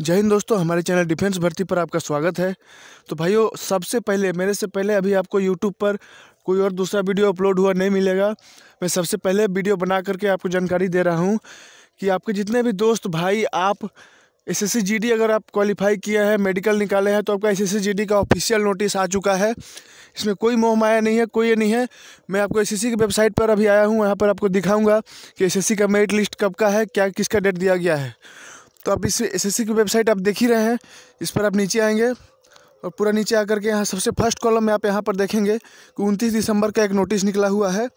जय हिंद दोस्तों हमारे चैनल डिफेंस भर्ती पर आपका स्वागत है तो भाइयों सबसे पहले मेरे से पहले अभी आपको यूट्यूब पर कोई और दूसरा वीडियो अपलोड हुआ नहीं मिलेगा मैं सबसे पहले वीडियो बना करके आपको जानकारी दे रहा हूँ कि आपके जितने भी दोस्त भाई आप एस एस अगर आप क्वालिफाई किए हैं मेडिकल निकाले हैं तो आपका एस एस का ऑफिशियल नोटिस आ चुका है इसमें कोई मोह माया नहीं है कोई ये नहीं है मैं आपको एस की वेबसाइट पर अभी आया हूँ वहाँ पर आपको दिखाऊँगा कि एस का मेरिट लिस्ट कब का है क्या किसका डेट दिया गया है तो आप इस एस की वेबसाइट आप देख ही रहे हैं इस पर आप नीचे आएंगे और पूरा नीचे आकर के यहाँ सबसे फर्स्ट कॉलम में आप यहाँ पर देखेंगे कि उनतीस दिसंबर का एक नोटिस निकला हुआ है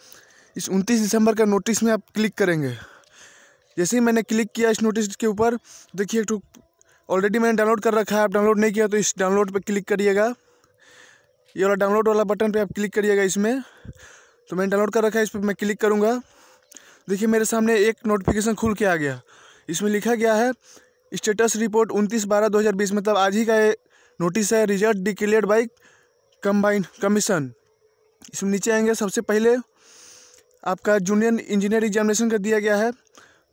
इस उनतीस दिसंबर का नोटिस में आप क्लिक करेंगे जैसे ही मैंने क्लिक किया इस नोटिस के ऊपर देखिए एक ऑलरेडी मैंने डाउनलोड कर रखा है आप डाउनलोड नहीं किया तो इस डाउनलोड पर क्लिक करिएगा ये वाला डाउनलोड वाला बटन पे आप क्लिक करिएगा इसमें तो मैंने डाउनलोड कर रखा है इस पर मैं क्लिक करूँगा देखिए मेरे सामने एक नोटिफिकेशन खुल के आ गया इसमें लिखा गया है स्टेटस रिपोर्ट उनतीस बारह दो हज़ार बीस मतलब आज ही का ये नोटिस है result declare by combine commission इसमें नीचे आएंगे सबसे पहले आपका जूनियर इंजीनियर एग्जामिनेशन का दिया गया है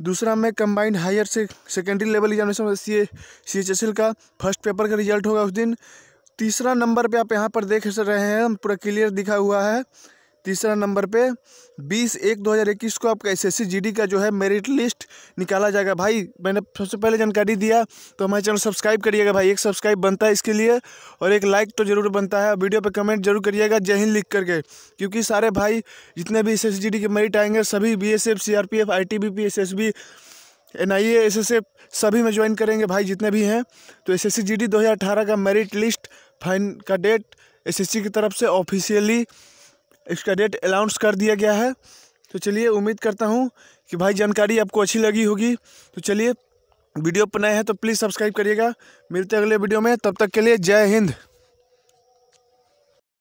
दूसरा में कंबाइंड हायर से secondary level examination C A C H S L का फर्स्ट पेपर का रिजल्ट होगा उस दिन तीसरा नंबर पे आप यहाँ पर देख रहे हैं पूरा क्लियर दिखा हुआ है तीसरा नंबर पे 20 एक 2021 को आपका एसएससी जीडी का जो है मेरिट लिस्ट निकाला जाएगा भाई मैंने सबसे पहले जानकारी दिया तो हमारे चैनल सब्सक्राइब करिएगा भाई एक सब्सक्राइब बनता है इसके लिए और एक लाइक तो ज़रूर बनता है वीडियो पर कमेंट जरूर करिएगा जय हिंद लिख करके क्योंकि सारे भाई जितने भी एस के मेरिट आएंगे सभी B S F C R P F I T B P S S B N I A S S F सभी में ज्वाइन करेंगे भाई जितने भी हैं तो S S C G D दो हज़ार अठारह का मेरिट लिस्ट फाइन का डेट एस एस सी की तरफ से ऑफिशियली इसका डेट अनाउंस कर दिया गया है तो चलिए उम्मीद करता हूँ कि भाई जानकारी आपको अच्छी लगी होगी तो चलिए वीडियो पर नए हैं तो प्लीज़ सब्सक्राइब करिएगा मिलते अगले वीडियो में तब तक के लिए जय हिंद